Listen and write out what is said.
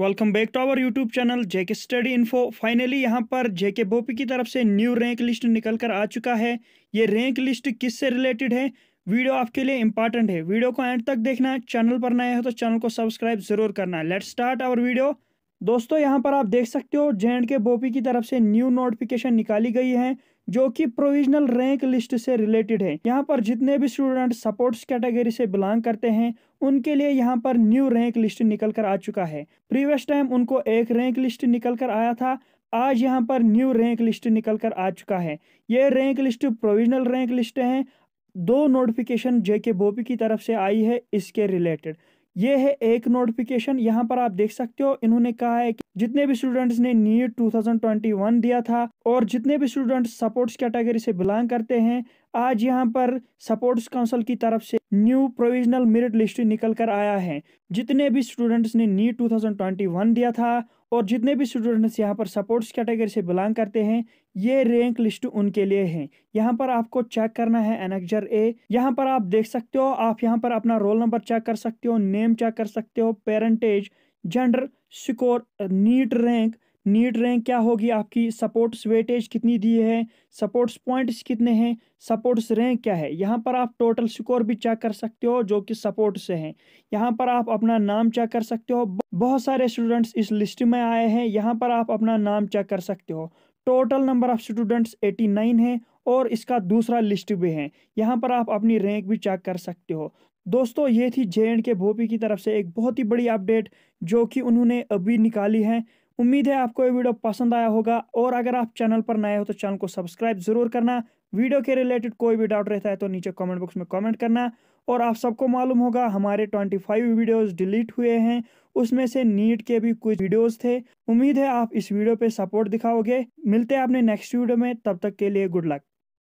welcome back to our YouTube channel JK study info finally यहाँ पर जेके बोपी की तरफ से न्यू रैंक लिस्ट निकल कर आ चुका है ये रैंक लिस्ट किस से रिलेटेड है वीडियो आपके लिए इंपॉर्टेंट है वीडियो को एंड तक देखना है चैनल पर नए हो तो चैनल को सब्सक्राइब जरूर करना है लेट स्टार्ट आवर वीडियो दोस्तों यहाँ पर आप देख सकते हो जे के बोपी की तरफ से न्यू नोटिफिकेशन निकाली गई है जो कि प्रोविजनल रैंक लिस्ट से रिलेटेड है यहाँ पर जितने भी स्टूडेंट सपोर्ट्स कैटेगरी से बिलोंग करते हैं उनके लिए यहाँ पर न्यू रैंक लिस्ट निकल कर आ चुका है प्रीवियस टाइम उनको एक रैंक लिस्ट निकल कर आया था आज यहाँ पर न्यू रैंक लिस्ट निकल कर आ चुका है ये rank list provisional rank list है दो नोटिफिकेशन जेके बोपी की तरफ से आई है इसके रिलेटेड ये है एक नोटिफिकेशन यहाँ पर आप देख सकते हो इन्होंने कहा है कि जितने भी स्टूडेंट्स ने नीट 2021 दिया था और जितने भी स्टूडेंट्स सपोर्ट्स कैटेगरी से बिलोंग करते हैं आज यहाँ पर सपोर्ट्स काउंसिल की तरफ से न्यू प्रोविजनल मेरिट लिस्ट निकल कर आया है जितने भी स्टूडेंट्स ने नीट 2021 दिया था और जितने भी स्टूडेंट्स यहाँ पर सपोर्ट्स कैटेगरी से बिलोंग करते हैं ये रैंक लिस्ट उनके लिए है यहाँ पर आपको चेक करना है एनेक्जर ए यहाँ पर आप देख सकते हो आप यहाँ पर अपना रोल नंबर चेक कर सकते हो नेम चेक कर सकते हो parentage gender score NEET rank NEET rank क्या होगी आपकी सपोर्ट्स वेटेज कितनी दी है सपोर्ट्स पॉइंट्स कितने हैं सपोर्ट्स रैंक क्या है यहाँ पर आप टोटल स्कोर भी चेक कर सकते हो जो कि सपोर्ट से हैं यहाँ पर आप अपना नाम चेक कर सकते हो बहुत सारे स्टूडेंट्स इस लिस्ट में आए हैं यहाँ पर आप अपना नाम चेक कर सकते हो total number of students nine है और इसका दूसरा लिस्ट भी है यहाँ पर आप अपनी रैंक भी चेक कर सकते हो दोस्तों ये थी जे एंड के भोपी की तरफ से एक बहुत ही बड़ी अपडेट जो कि उन्होंने अभी निकाली है उम्मीद है आपको ये वीडियो पसंद आया होगा और अगर आप चैनल पर नए हो तो चैनल को सब्सक्राइब जरूर करना वीडियो के रिलेटेड कोई भी डाउट रहता है तो नीचे कमेंट बॉक्स में कमेंट करना और आप सबको मालूम होगा हमारे 25 वीडियोस डिलीट हुए हैं उसमें से नीट के भी कुछ वीडियोस थे उम्मीद है आप इस वीडियो पे सपोर्ट दिखाओगे मिलते हैं आपने नेक्स्ट वीडियो में तब तक के लिए गुड लक